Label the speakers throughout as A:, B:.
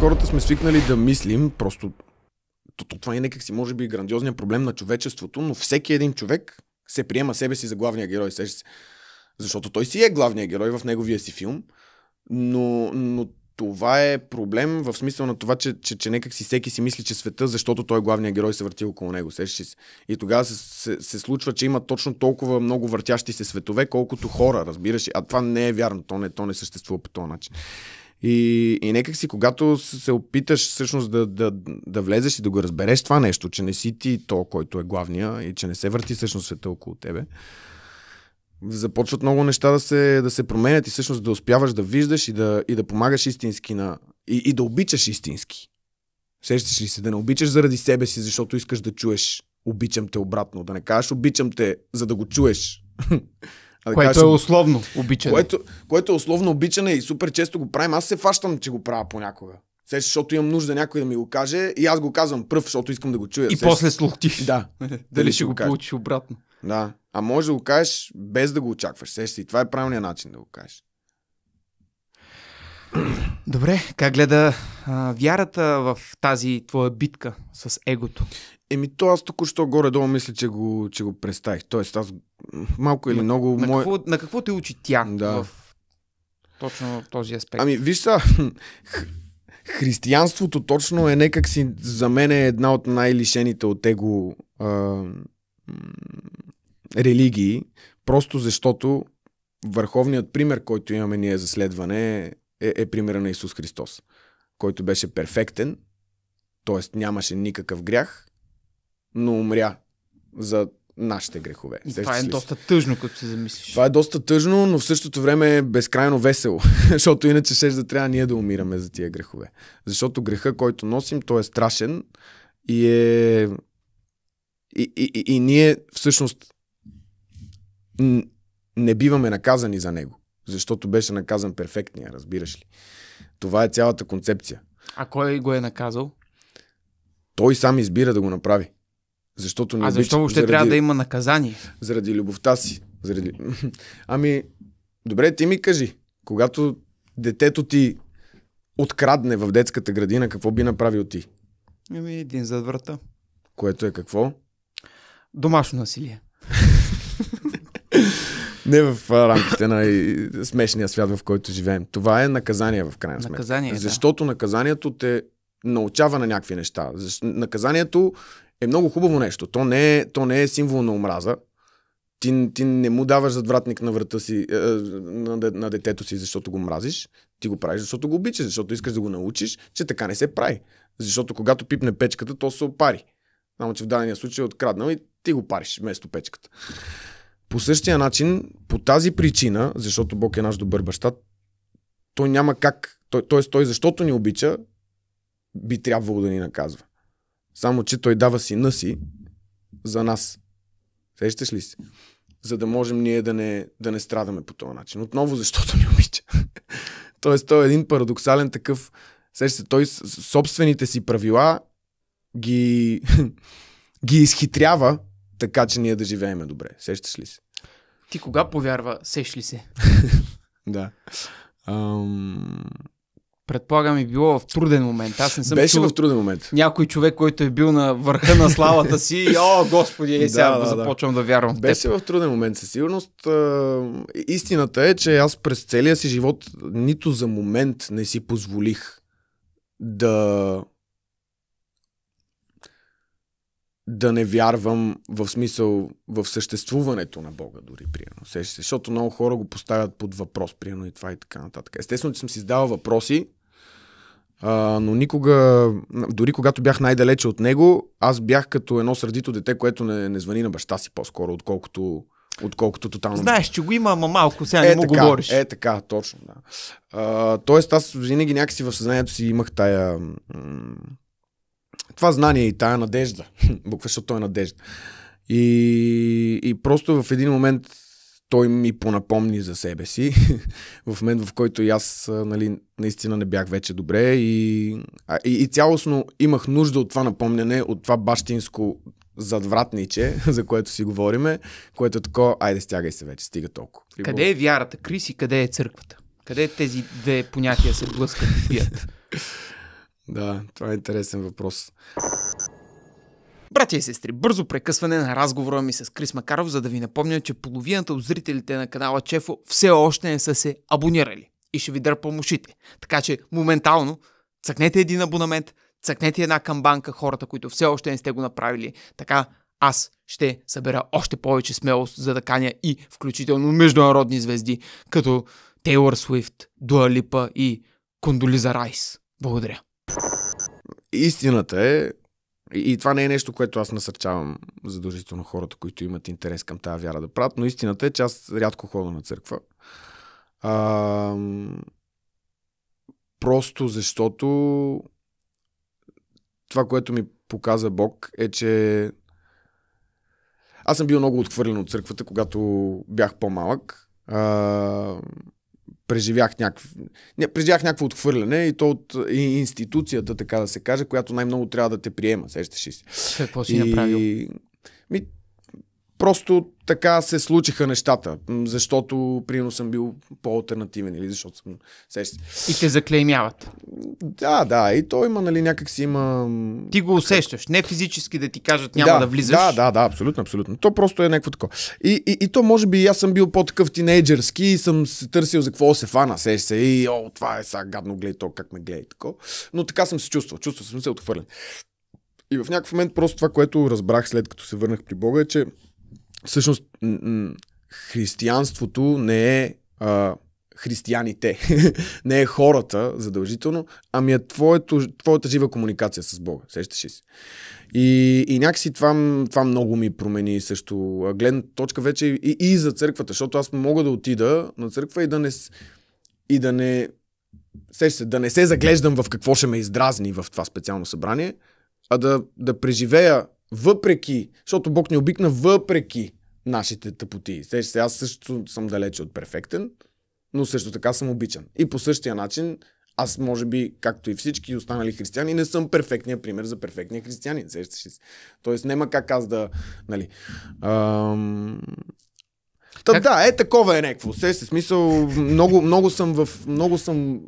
A: хората сме свикнали да мислим, просто това е си може би, грандиозният проблем на човечеството, но всеки един човек се приема себе си за главния герой. Се. Защото той си е главния герой в неговия си филм, но, но това е проблем в смисъл на това, че, че, че някак си всеки си мисли, че света, защото той е главният герой, се върти около него. се. И тогава се, се, се случва, че има точно толкова много въртящи се светове, колкото хора, разбираш. А това не е вярно, то не, то не съществува по този начин. И, и нека си, когато се опиташ всъщност да, да, да влезеш и да го разбереш това нещо, че не си ти то, който е главния и че не се върти всъщност света около тебе, започват много неща да се, да се променят и всъщност да успяваш да виждаш и да, и да помагаш истински на... И, и да обичаш истински. Сещаш ли се да не обичаш заради себе си, защото искаш да чуеш обичам те обратно. Да не кажеш обичам те, за да го чуеш. Да което кажем, е условно обичане. Което, което е условно обичане и супер често го правим. Аз се фащам, че го правя понякога. Се, защото имам нужда някой да ми го каже и аз го казвам пръв, защото искам да го чуя. И се, после слухтиш.
B: Да. Дали, Дали ще го, го получиш обратно.
A: Да. А може да го кажеш без да го очакваш. Се, си. Това е правилният начин да го кажеш.
B: Добре, как гледа а, вярата в тази
A: твоя битка с егото? Еми, то аз току-що горе-долу мисля, че го, че го представих. Тоест, аз малко или на, много... На, мое... какво, на какво те учи тя да.
B: в точно в този аспект?
A: Ами, виж са, християнството точно е някак си за мен е една от най-лишените от его а, религии, просто защото върховният пример, който имаме ние за следване е, е примера на Исус Христос, който беше перфектен, т.е. нямаше никакъв грях но умря за нашите грехове. И това е доста тъжно, като се замислиш. Това е доста тъжно, но в същото време е безкрайно весело, защото иначе ще да трябва ние да умираме за тия грехове. Защото греха, който носим, той е страшен и е... И, и, и, и ние всъщност не биваме наказани за него, защото беше наказан перфектния, разбираш ли. Това е цялата концепция.
B: А кой го е наказал?
A: Той сам избира да го направи. Защото не а защо обича, въобще заради, трябва да
B: има наказание?
A: Заради любовта си. Заради... Ами, добре, ти ми кажи, когато детето ти открадне в детската градина, какво би направил ти?
B: Ами, един зад врата.
A: Което е какво?
B: Домашно насилие.
A: Не в рамките на смешния свят, в който живеем. Това е наказание в крайна сметка. Наказание, Защото да. наказанието те научава на някакви неща. Наказанието е много хубаво нещо. То не е, то не е символ на омраза. Ти, ти не му даваш задвратник на врата си, е, е, на, на детето си, защото го мразиш. Ти го правиш, защото го обичаш, защото искаш да го научиш, че така не се прави. Защото когато пипне печката, то се опари. Само, че в дадения случай е откраднал и ти го париш вместо печката. По същия начин, по тази причина, защото Бог е наш добър баща, той няма как. Той, т.е. той, защото ни обича, би трябвало да ни наказва. Само, че той дава сина си за нас. Сещаш ли си? За да можем ние да не, да не страдаме по този начин. Отново, защото ни обича. Тоест, той е един парадоксален такъв. Сещаш се, той собствените си правила ги, ги изхитрява, така че ние да живееме добре.
B: Сещаш ли се? Ти кога повярва, сеш ли се? да. Um предполагам и е било в труден момент. Аз не съм Беше чул в труден момент. Някой човек, който е бил на върха на славата си и о, господи, е, сега да, да, започвам да, да вярвам в Беше теб.
A: в труден момент, със сигурност. истината е, че аз през целия си живот нито за момент не си позволих да да не вярвам в смисъл в съществуването на Бога дори, приемно. Защото много хора го поставят под въпрос, приемно и това и така нататък. Естествено, че съм си задавал въпроси, а, но никога, дори когато бях най-далече от него, аз бях като едно сърдито дете, което не, не звъни на баща си по-скоро, отколкото отколкото тотално. Знаеш,
B: че го има, ама малко, сега е, не му така, говориш. Е, така, точно, да.
A: А, тоест, аз винаги някакси в съзнанието си имах тая... това знание и тая надежда. Буква, защото той е надежда. И, и просто в един момент той ми понапомни за себе си. в момент, в който и аз нали, наистина не бях вече добре и, и, и цялостно имах нужда от това напомняне, от това бащинско задвратниче, за което си говориме, което е такова, айде стягай се вече, стига толкова. Къде
B: е вярата, Крис, и къде е църквата? Къде тези две понятия се блъскат и пият? да, това е интересен въпрос. Братя и сестри, бързо прекъсване на разговора ми с Крис Макаров, за да ви напомня, че половината от зрителите на канала Чефо все още не са се абонирали. И ще ви дърпам ушите. Така че моментално цъкнете един абонамент, цъкнете една камбанка хората, които все още не сте го направили. Така аз ще събера още повече смелост за да каня и включително международни звезди, като Тейлор Суифт, Дуа Липа и Кондолиза Райс. Благодаря.
A: Истината е, и, и това не е нещо, което аз насърчавам задължително хората, които имат интерес към тази вяра да правят, но истината е, че аз рядко ходя на църква. А, просто защото това, което ми показа Бог е, че аз съм бил много отхвърлен от църквата, когато бях по-малък. А, преживях, някакво, не, преживях някакво отхвърляне и то от и институцията, така да се каже, която най-много трябва да те приема. Сещаш ли си?
B: Какво си и... направил?
A: Ми, Просто така се случиха нещата, защото прино съм бил по-алтернативен или нали, защото съм сещи.
B: И те заклеймяват. Да, да, и то има, нали, си има... Ти го усещаш, не физически да ти кажат няма да, да влизаш. Да,
A: да, да, абсолютно, абсолютно. То просто е някакво такова. И, и, и то може би аз съм бил по-такъв тинейджърски и съм се търсил за какво се фана, сещи се и о, това е сега гадно, гледай то, как ме гледай тако. Но така съм се чувствал, чувствал съм се отхвърлен. И в някакъв момент просто това, което разбрах след като се върнах при Бога е, че всъщност християнството не е а, християните, не е хората задължително, ами е твоето, твоята жива комуникация с Бога. Сещаш ли си? И, и някакси това, това много ми промени също гледна точка вече и, и за църквата, защото аз мога да отида на църква и да не... И да не се, да не се заглеждам в какво ще ме издразни в това специално събрание, а да, да преживея въпреки, защото Бог ни обикна въпреки нашите тъпоти. Сега аз също съм далече от перфектен, но също така съм обичан. И по същия начин, аз може би, както и всички останали християни, не съм перфектния пример за перфектния християнин. Сещаш се? Тоест, няма как аз да... Нали, ам... Та, как... да, е такова е някакво. Се, се смисъл, много, много съм в... Много съм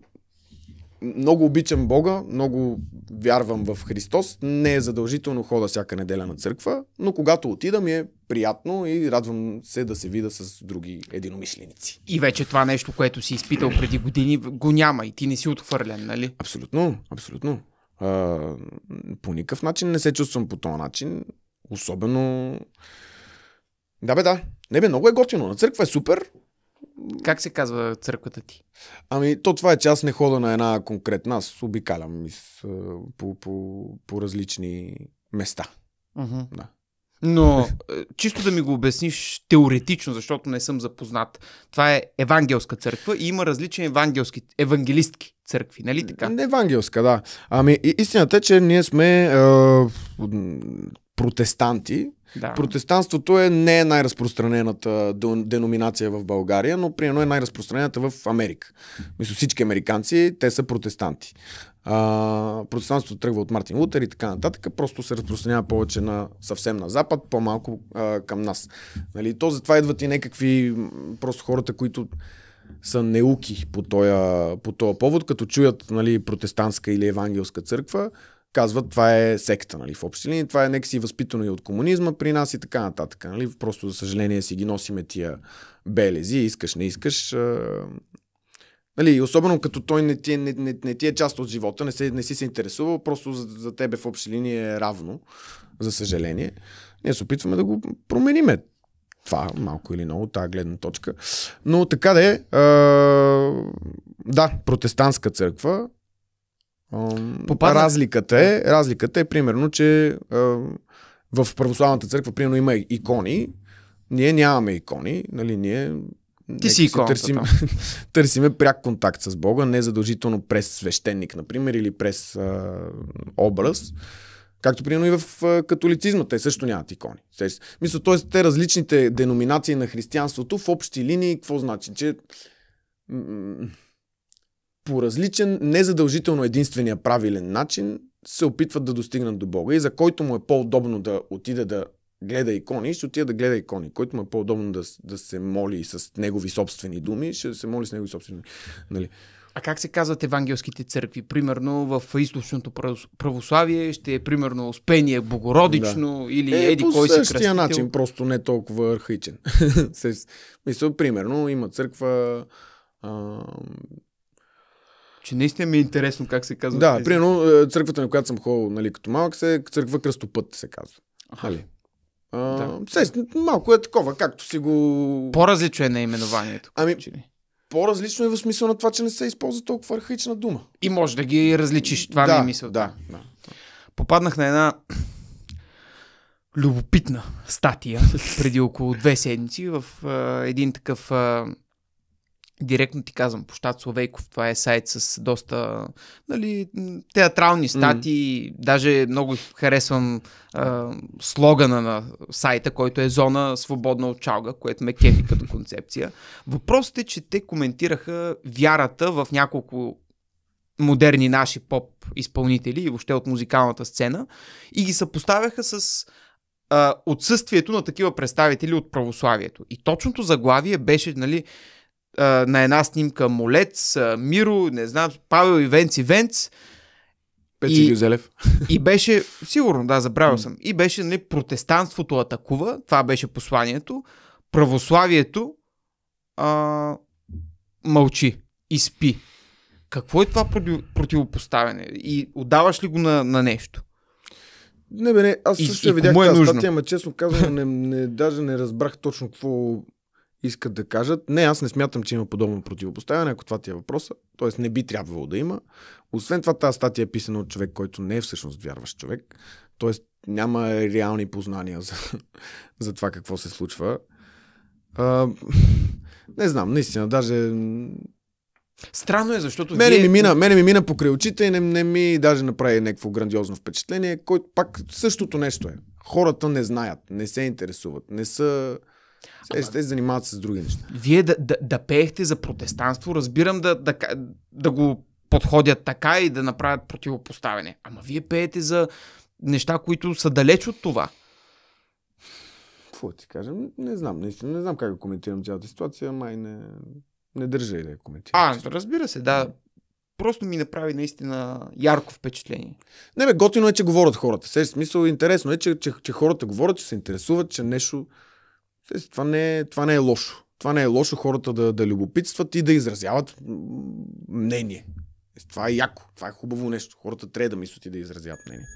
A: много обичам Бога, много вярвам в Христос. Не е задължително хода всяка неделя на църква, но когато отида ми е приятно и радвам се да се вида с други единомишленици.
B: И вече това нещо, което си изпитал преди години, го няма и ти не си отхвърлен, нали? Абсолютно, абсолютно.
A: А, по никакъв начин не се чувствам по този начин. Особено... Да бе, да. Не бе, много е готино. На църква е супер. Как се казва църквата ти? Ами, то това е, че аз не хода на една конкретна. Аз обикалям из, по, по, по различни места.
B: Uh-huh. Да. Но е, чисто да ми го обясниш теоретично, защото не съм запознат. Това е евангелска църква и има различни евангелски, евангелистки църкви, нали така? Евангелска, да. Ами истината е, че ние сме е,
A: протестанти. Да. Протестанството е не е най-разпространената деноминация в България, но при едно е най-разпространената в Америка. Мисля, всички американци, те са протестанти. А, протестанството тръгва от Мартин Лутер и така нататък. Просто се разпространява повече на съвсем на запад, по-малко а, към нас. Нали? То затова идват и някакви просто хората, които са неуки по този по повод, като чуят нали, протестантска или евангелска църква, казват, това е секта, нали, в общи линии, това е некси възпитано и от комунизма при нас и така нататък. Нали. Просто, за съжаление, си ги носиме тия белези, искаш, не искаш. А... Нали, особено като той не ти, е, не, не, не ти е част от живота, не, се, не си се интересувал, просто за, за тебе в общи линии е равно, за съжаление. Ние се опитваме да го промениме това, малко или много, тази гледна точка. Но така да е, е да, протестантска църква, Попадна... Разликата е, разликата е примерно, че в православната църква примерно има икони, ние нямаме икони, нали, ние ти си икон. Търсим, търсиме пряк контакт с Бога, не задължително през свещеник, например, или през а, образ. Както примерно и в католицизма, те също нямат икони. Мисля, т.е. те различните деноминации на християнството в общи линии, какво значи? Че по различен, незадължително единствения правилен начин се опитват да достигнат до Бога. И за който му е по-удобно да отиде да гледа икони, ще отида да гледа икони. Който му е по-удобно да, да се моли с негови собствени думи, ще се моли с негови собствени. Нали?
B: А как се казват евангелските църкви? Примерно в източното православие ще е примерно Успение Богородично да. или е, еди кой си кръстител? По начин,
A: просто не толкова архаичен. Мисля, примерно има църква а,
B: че наистина ми е интересно как се казва. Да, тези...
A: примерно е, църквата, на която съм ходил нали, като малък, се е църква Кръстопът се казва. Аха. Нали? А, да.
B: се, малко е такова, както си го... По-различно е наименованието. Ами,
A: по-различно е в смисъл на това, че не се използва толкова архаична
B: дума. И може да ги различиш. Това да, ми е мисъл. Да, да. Попаднах на една любопитна статия преди около две седмици в а, е, един такъв а, директно ти казвам, Пощат Словейков, това е сайт с доста нали, театрални статии, mm. даже много харесвам а, слогана на сайта, който е зона свободна от чалга, което ме кефи като концепция. Въпросът е, че те коментираха вярата в няколко модерни наши поп изпълнители и въобще от музикалната сцена и ги съпоставяха с отсъствието на такива представители от православието. И точното заглавие беше, нали, на една снимка Молец, Миро, не знам, Павел и Венц и Венц. Пеци и, Гюзелев. И беше, сигурно, да, забравил съм. И беше, нали, протестанството атакува, това беше посланието. Православието а, мълчи и спи. Какво е това противопоставяне? И отдаваш ли го на, на нещо?
A: Не, бе, не, аз също и, я видях е тази статия, ама честно казвам, не, не, даже не разбрах точно какво искат да кажат, не, аз не смятам, че има подобно противопоставяне, ако това ти е въпроса, т.е. не би трябвало да има. Освен това, тази статия е писана от човек, който не е всъщност вярващ човек, т.е. няма реални познания за, за това какво се случва. А, не знам, наистина, даже Странно е, защото. Мене, вие... ми, мина, мене ми мина покрай очите и не, не ми даже направи някакво грандиозно впечатление, който пак същото нещо е. Хората не знаят, не се интересуват, не са
B: те се занимават с други неща. Вие да, да, да пеехте за протестанство, разбирам да, да, да го подходят така и да направят противопоставяне. Ама вие пеете за неща, които са далеч от това.
A: Какво ти кажа? Не знам, наистина не знам как да коментирам цялата ситуация, май не, не държа и да я коментирам.
B: А, разбира се, да. Просто ми направи
A: наистина ярко впечатление. Не бе, готино е, че говорят хората. Сега смисъл, интересно е, че, че, че хората говорят, че се интересуват, че нещо това не, е, това не е лошо. Това не е лошо хората да, да любопитстват и да изразяват мнение. Е, това е яко. Това е хубаво нещо. Хората трябва да мислят и да изразяват мнение.